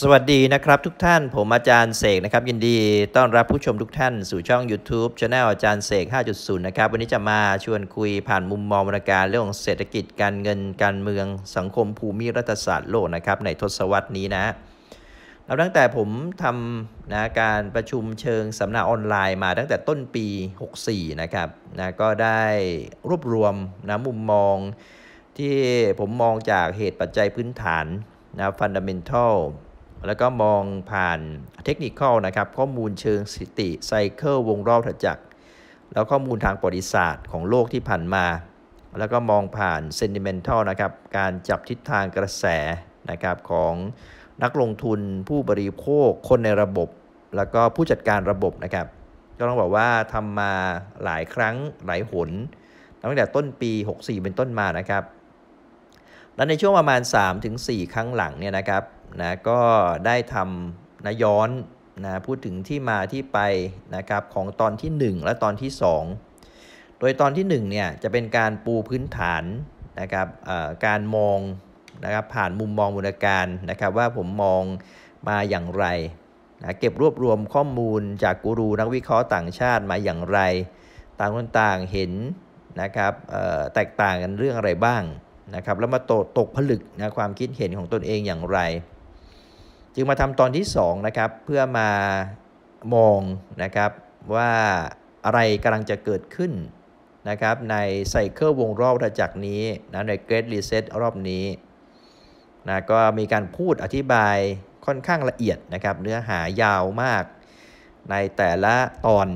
สวัสดีนะครับทุกท่าน ผมอาจารย์เสกนะครับ ยินดีต้อนรับผู้ชมทุกท่านสู่ช่อง YouTube c h anel อาจารย์เสก 5.0 นะครับ วันนี้จะมาชวนคุยผ่านมุมมองบรรการเรื่องเศรษฐกิจการเงินการเมืองสังคมภูมิรัฐศาสตร์โลกนะครับในทศวรรษนี้นะเราตั้งแต่ผมทำนะการประชุมเชิงสัมนาออนไลน์ มาตั้งแต่ต้นปี 64 นะครับนะก็ได้รวบรวมนะมุมมองที่ผมมองจากเหตุปัจจัยพื้นฐานนะ fundamental แล้วก็มองผ่านเทคนิคนะครับ ข้อมูลเชิงสติไซเคิลวงรอบถัดจักแล้วข้อมูลทางประวัติศาสตร์ของโลกที่ผ่านมา แล้วก็มองผ่านเซน t ิเมนทัลนะครับ การจับทิศทางกระแสนะครับของนักลงทุนผู้บริโภคคนในระบบ แล้วก็ผู้จัดการระบบนะครับ ก็ต้องบอกว่าทำมาหลายครั้ง หลายหนตั้งแต่ต้นปี 64 เป็นต้นมานะครับ และในช่วงประมาณ 3-4 ครั้งหลังเนี่ยนะครับนะก็ได้ทำนะย้อนนะพูดถึงที่มาที่ไปนะครับของตอนที่ 1 และตอนที่ 2 โดยตอนที่1เนี่ยจะเป็นการปูพื้นฐานนะครับการมองนะครับผ่านมุมมองบุญการนะครับว่าผมมองมาอย่างไรนะเก็บรวบรวมข้อมูล จากกูรูนักวิเคราะห์ต่างชาติมาอย่างไร ต่างคนต่างเห็นนะครับแตกต่างกันเรื่องอะไรบ้างนะครับแล้วมาตกผลึกนะความคิดเห็นของตนเองอย่างไรจึงมาทำตอนที่2นะครับเพื่อมามองนะครับว่าอะไรกำลังจะเกิดขึ้นนะครับในไซเคิลวงรอบจากนี้นะในเกรดรีเซ็ตรอบนี้นะก็มีการพูดอธิบายค่อนข้างละเอียดนะครับ เนื้อหายาวมากในแต่ละตอน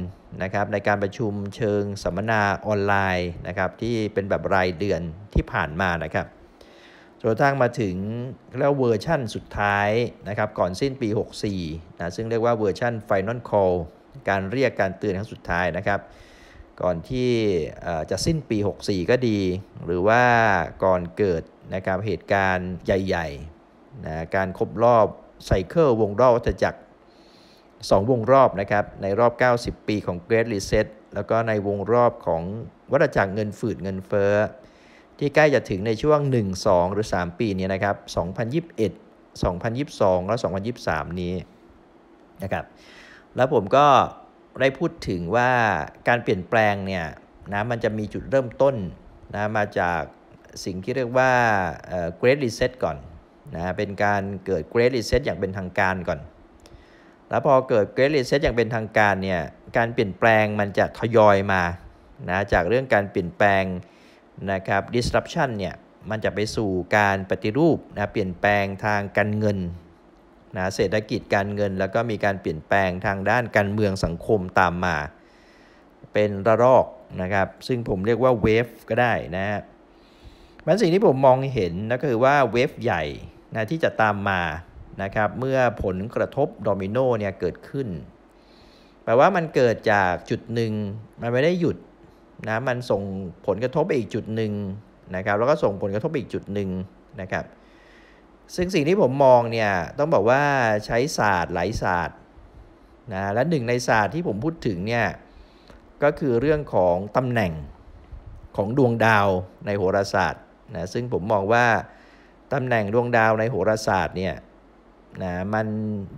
นะครับ ในการประชุมเชิงสัมมนาออนไลน์นะครับ ที่เป็นแบบรายเดือนที่ผ่านมานะครับจนกระทั่งมาถึงแล้วเวอร์ชั่นสุดท้ายนะครับ ก่อนสิ้นปี 64 นะซึ่งเรียกว่าเวอร์ชัน Final Call การเรียกการเตือนครั้งสุดท้ายนะครับ ก่อนที่จะสิ้นปี 64 ก็ดี หรือว่าก่อนเกิดนะครับเหตุการณ์ใหญ่ๆนะการครบรอบไซเคิลวงรอบวัฏจักร2วงรอบนะครับ ในรอบ 90 ปีของ Great Reset แล้วก็ในวงรอบของวัฏจักรเงินฝืดเงินเฟ้อที่ใกล้จะถึงในช่วง 1 2 หรือ 3 ปีนี้นะครับ2021 2022 และ2023 นี้นะครับ แล้วผมก็ได้พูดถึงว่าการเปลี่ยนแปลงเนี่ยนะมันจะมีจุดเริ่มต้นนะมาจากสิ่งที่เรียกว่า Great Reset ก่อนนะเป็นการเกิด Great Reset อย่างเป็นทางการก่อน แล้วพอเกิด Great Reset อย่างเป็นทางการเนี่ยการเปลี่ยนแปลงมันจะทยอยมานะจากเรื่องการเปลี่ยนแปลงนะครับ disruption เนี่ย มันจะไปสู่การปฏิรูปนะเปลี่ยนแปลงทางการเงินนะเศรษฐกิจการเงิน แล้วก็มีการเปลี่ยนแปลงทางด้านการเมืองสังคมตามมา เป็นระลอกนะครับซึ่งผมเรียกว่าเวฟก็ได้นะฮะมันสิ่งที่ผมมองเห็นนะก็คือว่าเวฟใหญ่นะที่จะตามมานะครับเมื่อผลกระทบโดมิโนเนี่ยเกิดขึ้นแปลว่ามันเกิดจากจุดหนึ่งมันไม่ได้หยุดนะมันส่งผลกระทบไปอีกจุดหนึ่งนะครับแล้วก็ส่งผลกระทบอีกจุดหนึ่งนะครับซึ่งสิ่งที่ผมมองเนี่ย ต้องบอกว่าใช้ศาสตร์หลายศาสตร์นะและหนึ่งในศาสตร์ที่ผมพูดถึงเนี่ยก็คือเรื่องของตำแหน่งของดวงดาวในโหราศาสตร์นะซึ่งผมมองว่าตำแหน่งดวงดาวในโหราศาสตร์เนี่ยนะมัน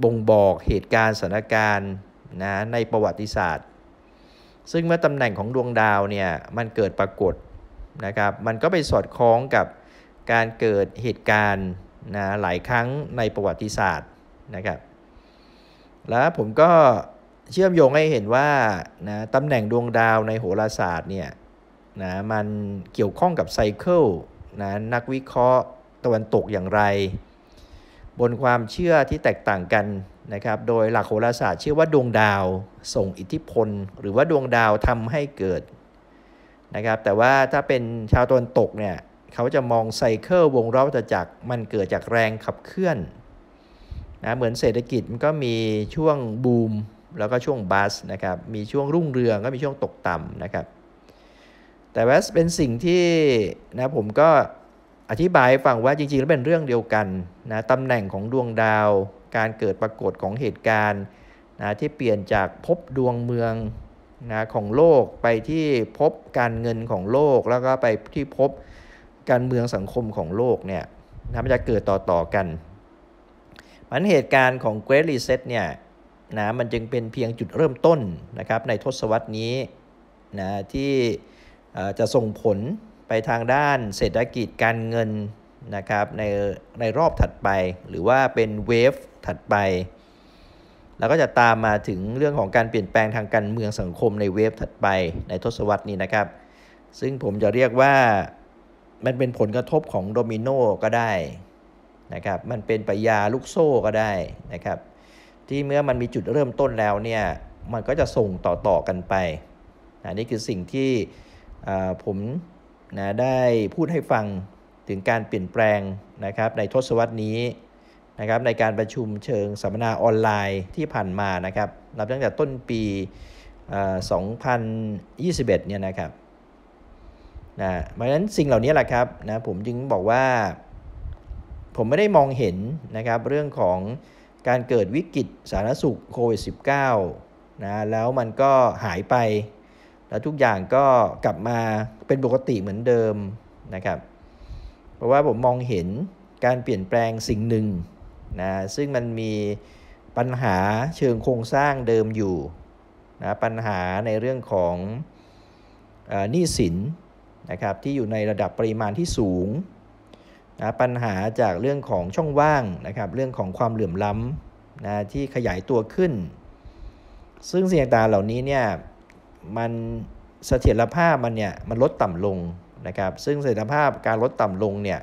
บ่งบอกเหตุการณ์สถานการณ์นะในประวัติศาสตร์ซึ่งเมื่อตำแหน่งของดวงดาวเนี่ย มันเกิดปรากฏนะครับมันก็ไปสอดคล้องกับการเกิดเหตุการณ์นะหลายครั้งในประวัติศาสตร์นะครับแล้วผมก็เชื่อมโยงให้เห็นว่านะตำแหน่งดวงดาวในโหราศาสตร์เนี่ยนะมันเกี่ยวข้องกับไซเคิลนะนักวิเคราะห์ตะวันตกอย่างไร บนความเชื่อที่แตกต่างกันนะครับ โดยหลักโหราศาสตร์ชื่อว่าดวงดาวส่งอิทธิพล หรือว่าดวงดาวทำให้เกิดนะครับ แต่ว่าถ้าเป็นชาวตวนตกเนี่ย เขาจะมองไซเคิลวงรอบจักรมันเกิดจากแรงขับเคลื่อนนะ เหมือนเศรษฐกิจมันก็มีช่วงบูมแล้วก็ช่วงบัสนะครับ มีช่วงรุ่งเรืองก็มีช่วงตกต่ำนะครับ แต่ว่าเป็นสิ่งที่นะผมก็อธิบายฟังว่าจริงๆแล้วเป็นเรื่องเดียวกันนะตำแหน่งของดวงดาวการเกิดปรากฏของเหตุการณ์นะที่เปลี่ยนจากพบดวงเมืองนะของโลกไปที่พบการเงินของโลกแล้วก็ไปที่พบการเมืองสังคมของโลกเนี่ยนะมันจะเกิดต่อต่อกันมันเหตุการณ์ของ Great Reset เนี่ยนะ มันจึงเป็นเพียงจุดเริ่มต้นนะครับในทศวรรษนี้ นะ ที่จะส่งผลไปทางด้านเศรษฐกิจการเงิน นะครับในในรอบถัดไปหรือว่าเป็นเวฟถัดไปแล้วก็จะตามมาถึงเรื่องของการเปลี่ยนแปลงทางการเมืองสังคมในเวฟถัดไปในทศวรรษนี้นะครับ ซึ่งผมจะเรียกว่ามันเป็นผลกระทบของโดมิโนก็ได้นะครับมันเป็นปยาลูกโซ่ก็ได้นะครับ ที่เมื่อมันมีจุดเริ่มต้นแล้วเนี่ยมันก็จะส่งต่อๆกันไปอันนี้คือสิ่งที่ผมนะได้พูดให้ฟังถึงการเปลี่ยนแปลงนะครับในทศวรรษนี้นะครับในการประชุมเชิงสัมมนาออนไลน์ที่ผ่านมานะครับนับตั้งแต่ต้นปี 2021เนี่ยนะครับ นะ เพราะฉะนั้นสิ่งเหล่านี้แหละครับนะผมจึงบอกว่าผมไม่ได้มองเห็นนะครับเรื่องของการเกิดวิกฤตสาธารณสุขโควิด -19 นะ แล้วมันก็หายไป แล้วทุกอย่างก็กลับมาเป็นปกติเหมือนเดิมนะครับ เพราะว่าผมมองเห็นการเปลี่ยนแปลงสิ่งหนึ่งนะซึ่งมันมีปัญหาเชิงโครงสร้างเดิมอยู่นะปัญหาในเรื่องของหนี้สินนะครับที่อยู่ในระดับปริมาณที่สูงนะปัญหาจากเรื่องของช่องว่างนะครับเรื่องของความเหลื่อมล้ำนะที่ขยายตัวขึ้น ซึ่งสิ่งต่างเหล่านี้เนี่ยมันเสถียรภาพมันเนี่ยมันลดต่ำลงนะครับซึ่งเสถียรภาพการลดต่ำลงเนี่ย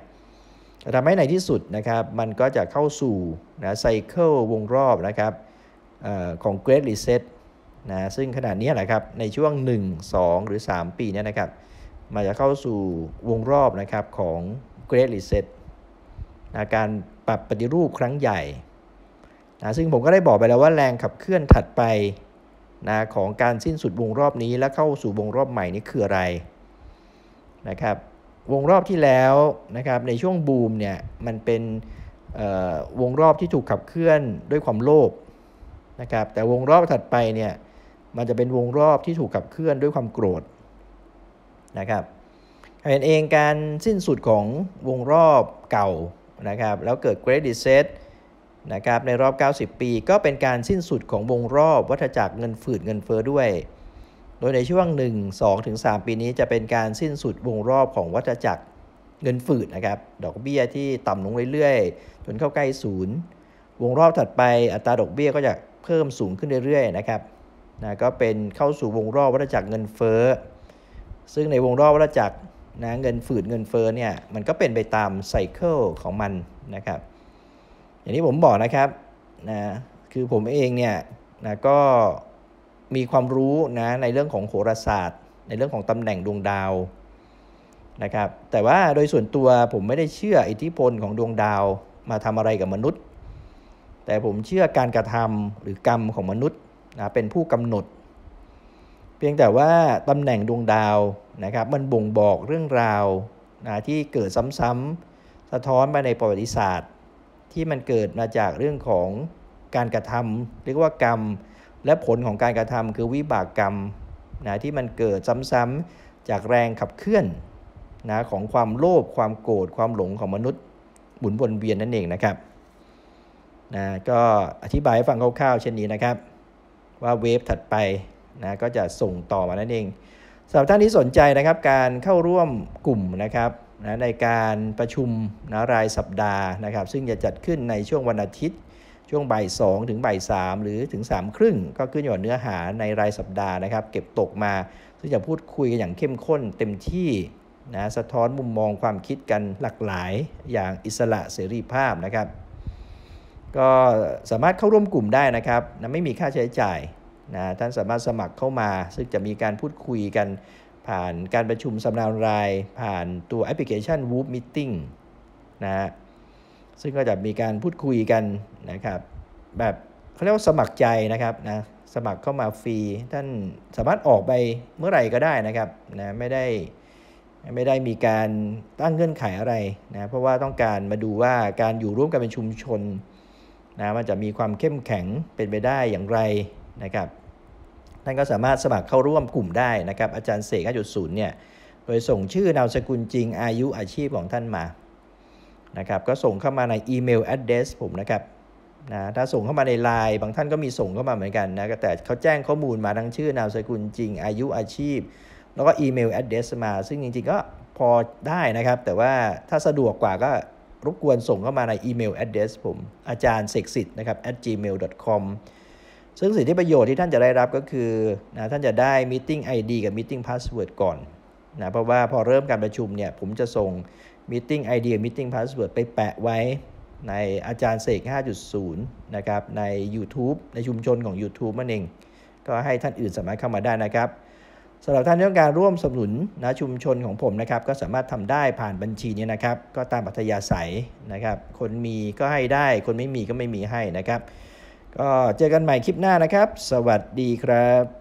ทำให้ในที่สุดนะครับมันก็จะเข้าสู่นะไซเคิลวงรอบนะครับอของ Great Reset นะซึ่งขนาดนี้แหละครับในช่วง 1 2 หรือ 3 ปีนี้นะครับมันจะเข้าสู่วงรอบนะครับของ Great Reset นะการปรับปฏิรูปครั้งใหญ่นะซึ่งผมก็ได้บอกไปแล้วว่าแรงขับเคลื่อนถัดไปนะของการสิ้นสุดวงรอบนี้ และเข้าสู่วงรอบใหม่นี้คืออะไรนะครับวงรอบที่แล้วนะครับในช่วงบูมเนี่ยมันเป็นวงรอบที่ถูกขับเคลื่อนด้วยความโลภนะครับแต่วงรอบถัดไปเนี่ยมันจะเป็นวงรอบที่ถูกขับเคลื่อนด้วยความโกรธนะครับเห็นเองการสิ้นสุดของวงรอบเก่านะครับแล้วเกิดเกรดิตเซตนะครับในรอบ90 ปีก็เป็นการสิ้นสุดของวงรอบวัฏจักรเงินฝืดเงินเฟอ้อด้วยโดยในช่วง 1 2ถึง3ปีนี้จะเป็นการสิ้นสุดวงรอบของวัฏจักรเงินฝืดนะครับดอกเบี้ยที่ต่ำลงเรื่อยๆจนเข้าใกล้ศูนย์วงรอบถัดไปอัตราดอกเบี้ยก็จะเพิ่มสูงขึ้นเรื่อยๆนะครับนะก็เป็นเข้าสู่วงรอบวัฏจักรเงินเฟ้อซึ่งในวงรอบวัฏจักรนะเงินฝืดเงินเฟ้อเนี่ยมันก็เป็นไปตามไซเคิลของมันนะครับอย่างที่ผมบอกนะครับนะคือผมเองเนี่ยนะก็มีความรู้นะในเรื่องของโหราศาสตร์ ในเรื่องของตำแหน่งดวงดาวนะครับแต่ว่าโดยส่วนตัวผมไม่ได้เชื่ออิทธิพลของดวงดาวมาทำอะไรกับมนุษย์ แต่ผมเชื่อการกระทำหรือกรรมของมนุษย์นะเป็นผู้กำหนด เพียงแต่ว่าตำแหน่งดวงดาวนะครับมันบ่งบอกเรื่องราวนะที่เกิดซ้ำๆสะท้อนมาในประวัติศาสตร์ ที่มันเกิดมาจากเรื่องของการกระทำเรียกว่ากรรมและผลของการกระทำคือวิบากกรรมนะที่มันเกิดซ้ำ ๆ จากแรงขับเคลื่อนนะของความโลภความโกรธความหลงของมนุษย์หมุนวนเวียนนั่นเองนะครับนะก็อธิบายให้ฟังคร่าวๆเช่นนี้นะครับ ว่าเวฟถัดไปนะก็จะส่งต่อมานั่นเองสำหรับท่านที่สนใจนะครับการเข้าร่วมกลุ่มนะครับนะในการประชุมนะรายสัปดาห์นะครับ ซึ่งจะจัดขึ้นในช่วงวันอาทิตย์ช่วงบ่ายสองถึงบ่ายสามหรือถึงสามครึ่ง ก็ขึ้นอยู่กับเนื้อหาในรายสัปดาห์นะครับ เก็บตกมาซึ่งจะพูดคุยกันอย่างเข้มข้นเต็มที่นะสะท้อนมุมมองความคิดกันหลากหลายอย่างอิสระเสรีภาพนะครับ ก็สามารถเข้าร่วมกลุ่มได้นะครับนะไม่มีค่าใช้จ่ายนะท่านสามารถสมัครเข้ามา ซึ่งจะมีการพูดคุยกันผ่านการประชุมสัมนาออนไผ่านตัวแอปพลิเคชัน w o o p Meeting นะซึ่งก็จะมีการพูดคุยกันนะครับแบบเขาเรียกว่าสมัครใจนะครับนะสมัครเข้ามาฟรี ท่านสามารถออกไปเมื่อไหร่ก็ได้นะครับนะไม่ได้ไม่ได้มีการตั้งเงื่อนไขอะไรนะเพราะว่าต้องการมาดูว่าการอยู่ร่วมกันเป็นชุมชนนะมันจะมีความเข้มแข็งเป็นไปได้อย่างไรนะครับท่านก็สามารถสมัครเข้าร่วมกลุ่มได้นะครับ อาจารย์เสก5.0เนี่ยโดยส่งชื่อนามสกุลจริงอายุอาชีพของท่านมานะครับก็ส่งเข้ามาในอีเมล address ผมนะครับนะถ้าส่งเข้ามาในไลน์บางท่านก็มีส่งเข้ามาเหมือนกันนะแต่เขาแจ้งข้อมูลมาทั้งชื่อ นามสกุลจริงอายุอาชีพ แล้วก็อีเมล address มา ซึ่งจริงๆก็พอได้นะครับ แต่ว่าถ้าสะดวกกว่าก็รบกวนส่งเข้ามาในอีเมล address ผมอาจารย์เสกสิทธิ์นะครับ at gmail com ซึ่งสิทธิประโยชน์ที่ท่านจะได้รับก็คือนะท่านจะได้ meeting ID กับ meeting password ก่อนนะเพราะว่าพอเริ่มการประชุมเนี่ยผมจะส่ง Meeting ID กับ Meeting Password ไปแปะไว้ ในอาจารย์เสก 5.0 นะครับ ใน YouTube ในชุมชนของ YouTube มันเอง ก็ให้ท่านอื่นสามารถเข้ามาได้นะครับสำหรับท่านที่ต้องการร่วมสนับสนุนนะชุมชนของผมนะครับ ก็สามารถทำได้ผ่านบัญชีนี้นะครับ ก็ตามปัตยาศัยนะครับ คนมีก็ให้ได้คนไม่มีก็ไม่มีให้นะครับ ก็เจอกันใหม่คลิปหน้านะครับ สวัสดีครับ